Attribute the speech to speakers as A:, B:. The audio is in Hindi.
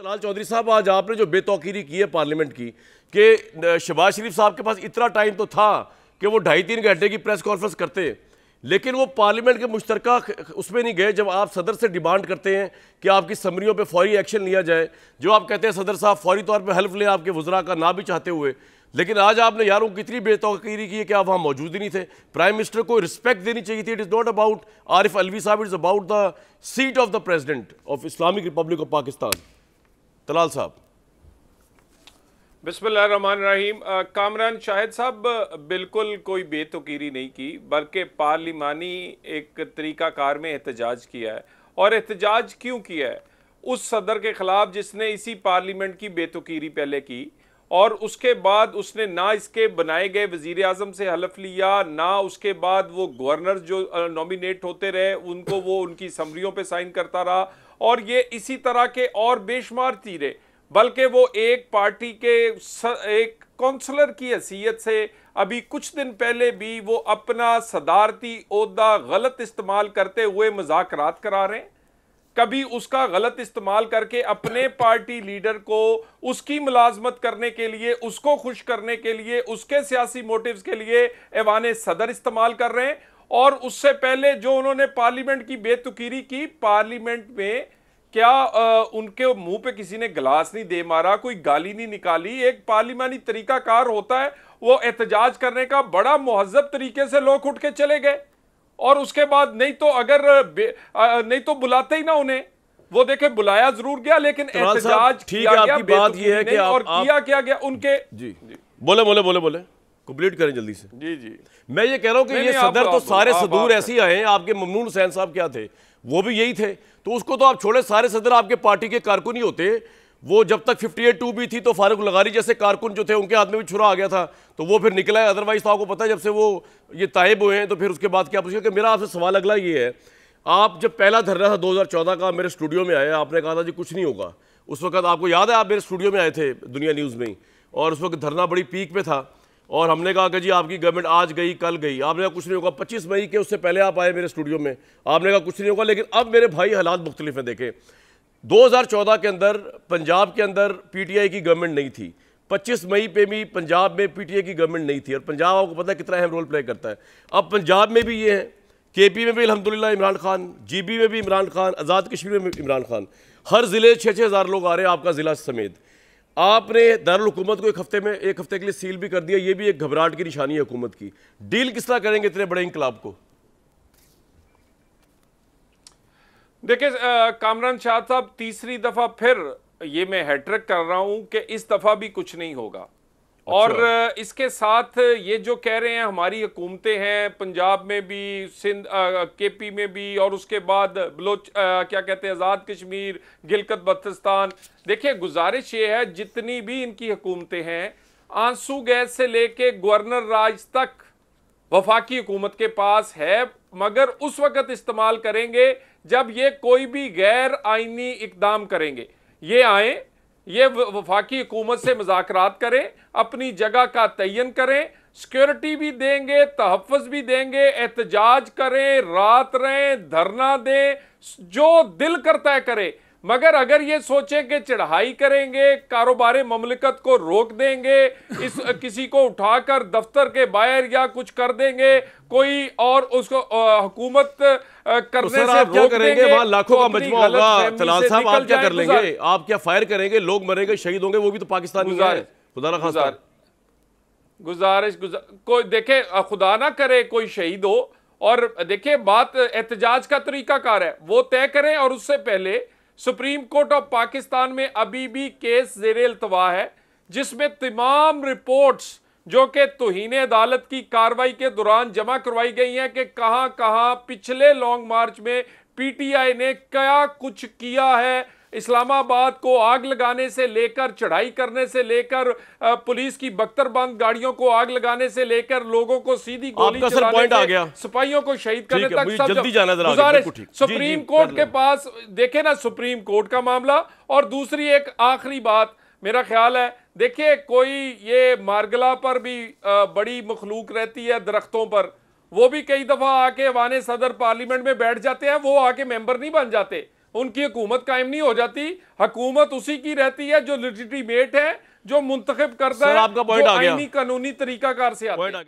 A: तलाल चौधरी साहब आज आपने जो बेतौकीरी की है पार्लियामेंट की कि शहबाज शरीफ साहब के पास इतना टाइम तो था कि वो ढाई तीन घंटे की प्रेस कॉन्फ्रेंस करते लेकिन वो पार्लियामेंट के मुश्तरक उसमें नहीं गए जब आप सदर से डिमांड करते हैं कि आपकी समरियों पे फौरी एक्शन लिया जाए जो आप कहते हैं सदर साहब फौरी तौर पे हेल्प लें आपके वजरा का ना भी चाहते हुए लेकिन आज आपने यारों कितनी बेतौकीरी की है कि आप वहाँ मौजूद ही नहीं थे प्राइम मिनिस्टर को रिस्पेक्ट देनी चाहिए थी it is not about Arif Alvi Sahab it is about the seat of the president of Islamic Republic of Pakistan Talal Sahab
B: बिस्मिल्लाहमान रहीम कामरान शाहिद साहब बिल्कुल कोई बेतुकीरी नहीं की बल्कि पार्लिमानी एक तरीक़ाकार में एहतजाज किया है और एहतजाज क्यों किया है उस सदर के ख़िलाफ़ जिसने इसी पार्लियामेंट की बेतुकीरी पहले की और उसके बाद उसने ना इसके बनाए गए वजीर अजम से हलफ लिया ना उसके बाद वो गवर्नर जो नॉमिनेट होते रहे उनको वो उनकी समरियों पे साइन करता रहा और ये इसी तरह के और बेशुमार तीरे बल्कि वो एक पार्टी के एक कौंसलर की हैसियत से अभी कुछ दिन पहले भी वो अपना सदारती अहदा गलत इस्तेमाल करते हुए मजाक करा रहे हैं कभी उसका गलत इस्तेमाल करके अपने पार्टी लीडर को उसकी मुलाजमत करने के लिए उसको खुश करने के लिए उसके सियासी मोटिव्स के लिए ऐवान सदर इस्तेमाल कर रहे हैं और उससे पहले जो उन्होंने पार्लियामेंट की बेतुकीरी की पार्लियामेंट में क्या आ, उनके मुंह पे किसी ने गिलास नहीं दे मारा कोई गाली नहीं निकाली एक पार्लिमानी तरीकाकार होता है वो एहतजाज करने का बड़ा महजब तरीके से लोग उठ के चले गए और उसके बाद नहीं तो अगर नहीं तो बुलाते ही ना उन्हें वो देखे बुलाया जरूर गया लेकिन तो एहतजाज ठीक है आपकी बात ये है कि आप, और आप, किया क्या गया उनके
A: जी, जी बोले बोले बोले बोले कंप्लीट करें जल्दी से जी जी मैं ये कह रहा हूँ कि ये सदर तो सारे सदूर ऐसे ही आए हैं आपके ममनून हुसैन साहब क्या थे वो भी यही थे तो उसको तो आप छोड़े सारे सदर आपके पार्टी के कारकुन ही होते वो जब तक फिफ्टी एट टू भी थी तो फारूक लगारी जैसे कारकुन जो थे उनके हाथ में भी छुरा आ गया था तो वो फिर निकला है अदरवाइज तो आपको पता है जब से वो ये तायब हुए हैं तो फिर उसके बाद क्या पूछा कि मेरा आपसे सवाल अगला ये है आप जब पहला धरना था चौदह का मेरे स्टूडियो में आया आपने कहा था जी कुछ नहीं होगा उस वक्त आपको याद है आप मेरे स्टूडियो में आए थे दुनिया न्यूज़ में और उस वक्त धरना बड़ी पीक पर था और हमने कहा कि जी आपकी गवर्नमेंट आज गई कल गई आपने कहा कुछ नहीं होगा 25 मई के उससे पहले आप आए मेरे स्टूडियो में आपने कहा कुछ नहीं होगा लेकिन अब मेरे भाई हालात मुख्तलिफ हैं देखें 2014 के अंदर पंजाब के अंदर पीटीआई की गवर्नमेंट नहीं थी 25 मई पे भी पंजाब में पीटीआई की गवर्नमेंट नहीं थी और पंजाब आपको पता है कितना अहम रोल प्ले करता है अब पंजाब में भी ये है केपी में भी अलहमदिल्ला इमरान खान जीबी में भी इमरान खान आज़ाद कश्मीर में इमरान खान हर ज़िले छः छः हज़ार लोग आ रहे हैं आपका ज़िला समेत आपने दारकूमत को एक हफ्ते में एक हफ्ते के लिए सील भी कर दिया ये भी एक घबराहट की निशानी है हुकूमत की डील किस तरह करेंगे इतने बड़े इंकलाब को
B: देखिए कामरान शाह साहब तीसरी दफा फिर ये मैं हैट्रिक कर रहा हूं कि इस दफा भी कुछ नहीं होगा अच्छा। और इसके साथ ये जो कह रहे हैं हमारी हुकूमतें हैं पंजाब में भी सिंध के पी में भी और उसके बाद बलोच क्या कहते हैं आज़ाद कश्मीर गिलकत बल्तिस्तान देखिए गुजारिश ये है जितनी भी इनकी हुकूमतें हैं आंसू गैस से लेके गवर्नर राज तक वफाकी हुकूमत के पास है मगर उस वक्त इस्तेमाल करेंगे जब ये कोई भी गैर आइनी इकदाम करेंगे ये आए ये वफाकी हुकूमत से मुजाकर करें अपनी जगह का तयन करें सिक्योरिटी भी देंगे तहफ़ भी देंगे एहतजाज करें रात रहें धरना दें जो दिल करता है करें मगर अगर ये सोचें कि चढ़ाई करेंगे कारोबार ममलिकत को रोक देंगे इस किसी को उठाकर दफ्तर के बाहर या कुछ कर देंगे कोई और उसको हुकूमत करने तो से आप क्या करेंगे वहां लाखों तो का मजमा होगा तलाल साहब आप क्या कर लेंगे
A: आप क्या फायर करेंगे लोग मरेंगे शहीद होंगे वो भी तो पाकिस्तान खुदा खासा
B: गुजारिश कोई देखे खुदा ना करे कोई शहीद हो और देखिये बात एहतजाज का तरीका कार है वो तय करें और उससे पहले सुप्रीम कोर्ट ऑफ पाकिस्तान में अभी भी केस जेर अल्तवा है जिसमें तमाम रिपोर्ट्स जो कि तोहन अदालत की कार्रवाई के दौरान जमा करवाई गई हैं कि कहां कहां पिछले लॉन्ग मार्च में पीटीआई ने क्या कुछ किया है इस्लामाबाद को आग लगाने से लेकर चढ़ाई करने से लेकर पुलिस की बख्तरबंद गाड़ियों को आग लगाने से लेकर लोगों को सीधी गोली चलाने सिपाहियों को शहीद करने तक सब जल्दी जाना सुप्रीम कोर्ट के पास देखे ना सुप्रीम कोर्ट का मामला और दूसरी एक आखिरी बात मेरा ख्याल है देखिए कोई ये मारगला पर भी बड़ी मखलूक रहती है दरख्तों पर वो भी कई दफ़ा आके वाने सदर पार्लियामेंट में बैठ जाते हैं वो आके मेंबर नहीं बन जाते उनकी हुकूमत कायम नहीं हो जाती हकूमत उसी की रहती है जो लिटिमेट है जो मुंतखब करता है आपका पॉइंट आ कानूनी तरीकाकार से आता है